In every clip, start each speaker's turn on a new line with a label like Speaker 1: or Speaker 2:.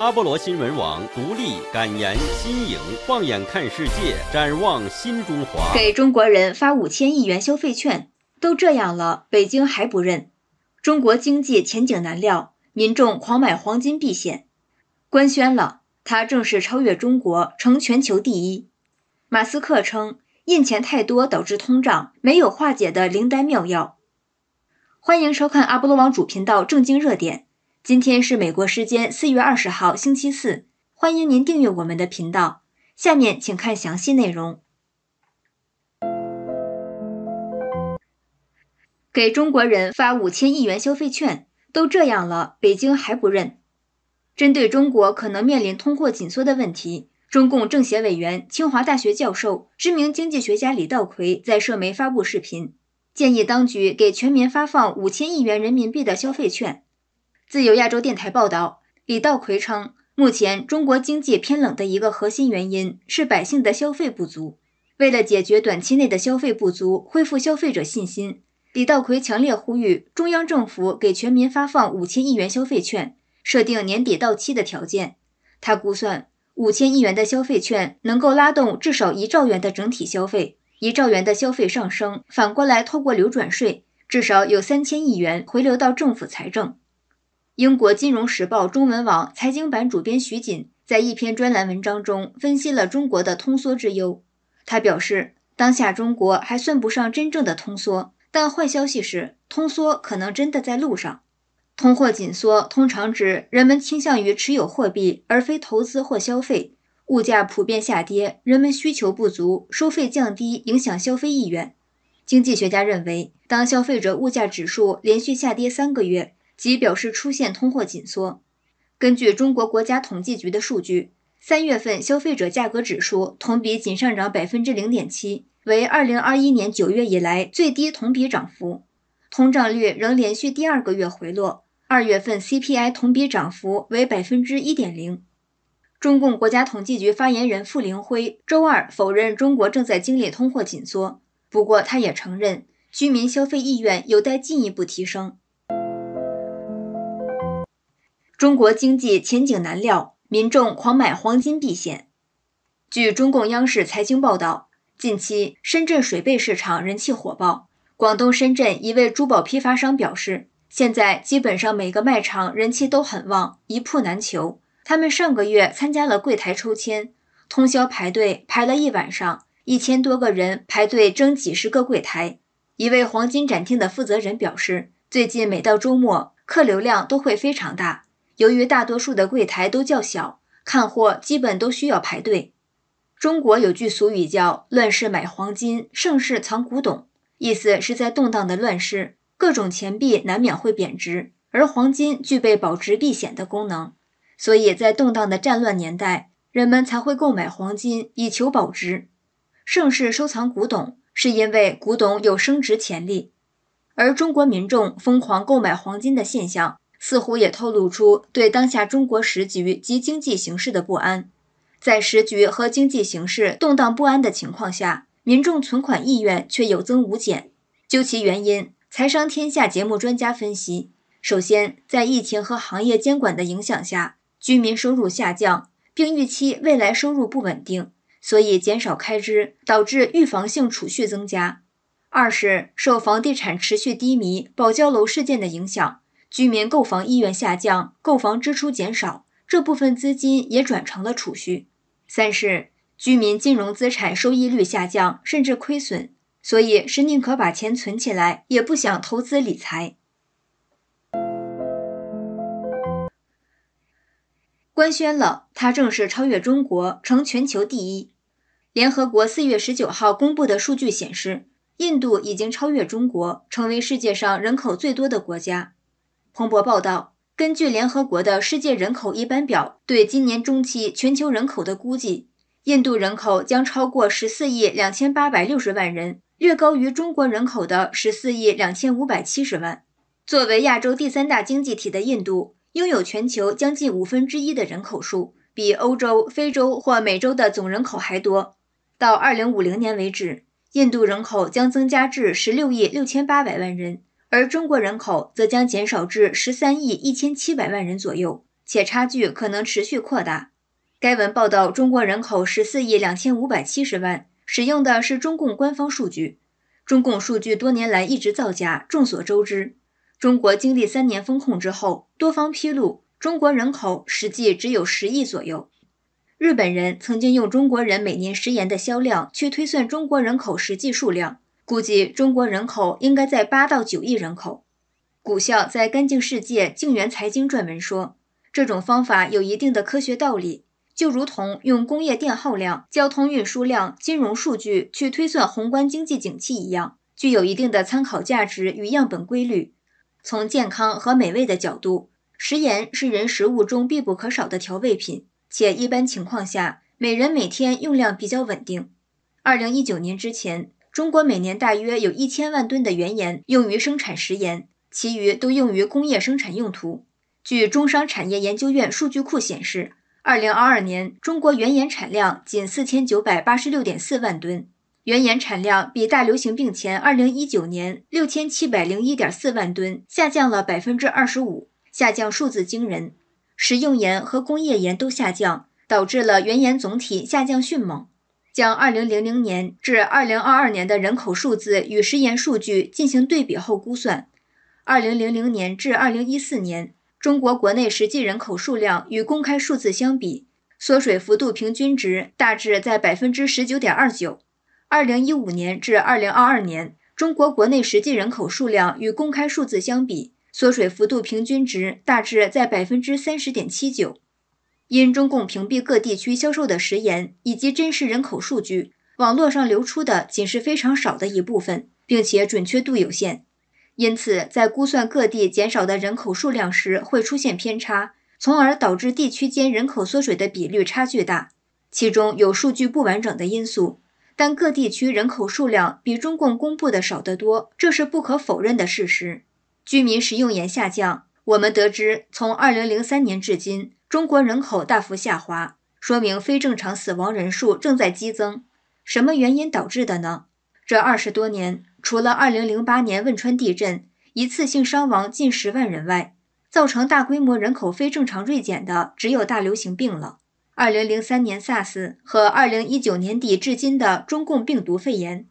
Speaker 1: 阿波罗新闻网独立、敢言、新颖，放眼看世界，展望新中华。给中国人发五千亿元消费券，都这样了，北京还不认。中国经济前景难料，民众狂买黄金避险。官宣了，它正式超越中国，成全球第一。马斯克称印钱太多导致通胀，没有化解的灵丹妙药。欢迎收看阿波罗网主频道，正经热点。今天是美国时间四月二十号，星期四。欢迎您订阅我们的频道。下面请看详细内容。给中国人发五千亿元消费券，都这样了，北京还不认？针对中国可能面临通货紧缩的问题，中共政协委员、清华大学教授、知名经济学家李稻葵在社媒发布视频，建议当局给全民发放五千亿元人民币的消费券。自由亚洲电台报道，李道奎称，目前中国经济偏冷的一个核心原因是百姓的消费不足。为了解决短期内的消费不足，恢复消费者信心，李道奎强烈呼吁中央政府给全民发放五千亿元消费券，设定年底到期的条件。他估算，五千亿元的消费券能够拉动至少一兆元的整体消费，一兆元的消费上升，反过来透过流转税，至少有三千亿元回流到政府财政。英国金融时报中文网财经版主编徐锦在一篇专栏文章中分析了中国的通缩之忧。他表示，当下中国还算不上真正的通缩，但坏消息是，通缩可能真的在路上。通货紧缩通常指人们倾向于持有货币而非投资或消费，物价普遍下跌，人们需求不足，收费降低，影响消费意愿。经济学家认为，当消费者物价指数连续下跌三个月。即表示出现通货紧缩。根据中国国家统计局的数据，三月份消费者价格指数同比仅上涨百分之零点七，为二零二一年九月以来最低同比涨幅，通胀率仍连续第二个月回落。二月份 CPI 同比涨幅为百分之一点零。中共国家统计局发言人傅林辉周二否认中国正在经历通货紧缩，不过他也承认居民消费意愿有待进一步提升。中国经济前景难料，民众狂买黄金避险。据中共央视财经报道，近期深圳水贝市场人气火爆。广东深圳一位珠宝批发商表示，现在基本上每个卖场人气都很旺，一铺难求。他们上个月参加了柜台抽签，通宵排队排了一晚上，一千多个人排队争几十个柜台。一位黄金展厅的负责人表示，最近每到周末客流量都会非常大。由于大多数的柜台都较小，看货基本都需要排队。中国有句俗语叫“乱世买黄金，盛世藏古董”，意思是在动荡的乱世，各种钱币难免会贬值，而黄金具备保值避险的功能，所以在动荡的战乱年代，人们才会购买黄金以求保值。盛世收藏古董是因为古董有升值潜力，而中国民众疯狂购买黄金的现象。似乎也透露出对当下中国时局及经济形势的不安。在时局和经济形势动荡不安的情况下，民众存款意愿却有增无减。究其原因，财商天下节目专家分析：首先，在疫情和行业监管的影响下，居民收入下降，并预期未来收入不稳定，所以减少开支，导致预防性储蓄增加；二是受房地产持续低迷、保交楼事件的影响。居民购房意愿下降，购房支出减少，这部分资金也转成了储蓄。三是居民金融资产收益率下降，甚至亏损，所以是宁可把钱存起来，也不想投资理财。官宣了，它正式超越中国，成全球第一。联合国四月十九号公布的数据显示，印度已经超越中国，成为世界上人口最多的国家。彭博报道，根据联合国的世界人口一般表对今年中期全球人口的估计，印度人口将超过十四亿两千八百六十万人，略高于中国人口的十四亿两千五百七十万。作为亚洲第三大经济体的印度，拥有全球将近五分之一的人口数，比欧洲、非洲或美洲的总人口还多。到二零五零年为止，印度人口将增加至十六亿六千八百万人。而中国人口则将减少至十三亿一千七百万人左右，且差距可能持续扩大。该文报道中国人口十四亿两千五百七十万，使用的是中共官方数据。中共数据多年来一直造假，众所周知。中国经历三年封控之后，多方披露中国人口实际只有十亿左右。日本人曾经用中国人每年食盐的销量去推算中国人口实际数量。估计中国人口应该在八到九亿人口。古校在《干净世界》净源财经撰文说，这种方法有一定的科学道理，就如同用工业电耗量、交通运输量、金融数据去推算宏观经济景气一样，具有一定的参考价值与样本规律。从健康和美味的角度，食盐是人食物中必不可少的调味品，且一般情况下，每人每天用量比较稳定。二零一九年之前。中国每年大约有一千万吨的原盐用于生产食盐，其余都用于工业生产用途。据中商产业研究院数据库显示，二零二二年中国原盐产量仅四千九百八十六点四万吨，原盐产量比大流行病前二零一九年六千七百零一点四万吨下降了百分之二十五，下降数字惊人。食用盐和工业盐都下降，导致了原盐总体下降迅猛。将2000年至2022年的人口数字与实验数据进行对比后估算，2000年至2014年，中国国内实际人口数量与公开数字相比，缩水幅度平均值大致在百分之十九点二九；2015年至2022年，中国国内实际人口数量与公开数字相比，缩水幅度平均值大致在百分之三十点七九。因中共屏蔽各地区销售的食盐以及真实人口数据，网络上流出的仅是非常少的一部分，并且准确度有限，因此在估算各地减少的人口数量时会出现偏差，从而导致地区间人口缩水的比率差距大。其中有数据不完整的因素，但各地区人口数量比中共公布的少得多，这是不可否认的事实。居民食用盐下降，我们得知从二零零三年至今。中国人口大幅下滑，说明非正常死亡人数正在激增。什么原因导致的呢？这二十多年，除了二零零八年汶川地震一次性伤亡近十万人外，造成大规模人口非正常锐减的，只有大流行病了。二零零三年 SARS 和二零一九年底至今的中共病毒肺炎。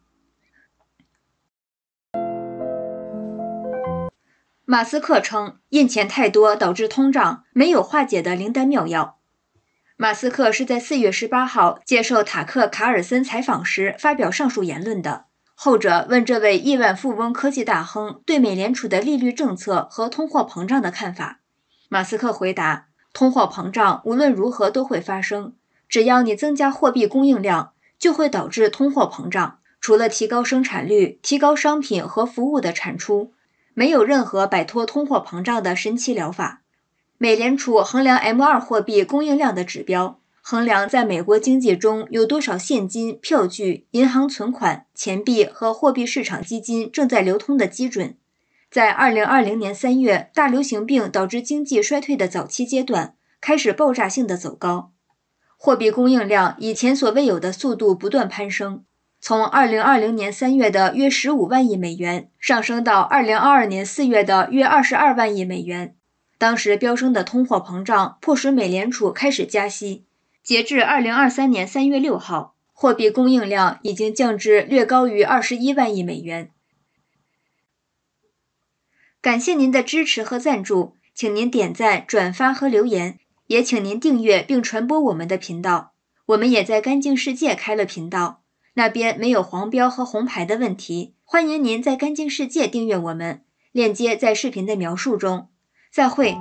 Speaker 1: 马斯克称印钱太多导致通胀没有化解的灵丹妙药。马斯克是在四月十八号接受塔克·卡尔森采访时发表上述言论的。后者问这位亿万富翁、科技大亨对美联储的利率政策和通货膨胀的看法。马斯克回答：“通货膨胀无论如何都会发生，只要你增加货币供应量，就会导致通货膨胀。除了提高生产率，提高商品和服务的产出。”没有任何摆脱通货膨胀的神奇疗法。美联储衡量 M 二货币供应量的指标，衡量在美国经济中有多少现金、票据、银行存款、钱币和货币市场基金正在流通的基准，在二零二零年三月，大流行病导致经济衰退的早期阶段，开始爆炸性的走高，货币供应量以前所未有的速度不断攀升。从二零二零年三月的约十五万亿美元上升到二零二二年四月的约二十二万亿美元。当时飙升的通货膨胀迫使美联储开始加息。截至二零二三年三月六号，货币供应量已经降至略高于二十一万亿美元。感谢您的支持和赞助，请您点赞、转发和留言，也请您订阅并传播我们的频道。我们也在“干净世界”开了频道。那边没有黄标和红牌的问题，欢迎您在“干净世界”订阅我们，链接在视频的描述中。再会。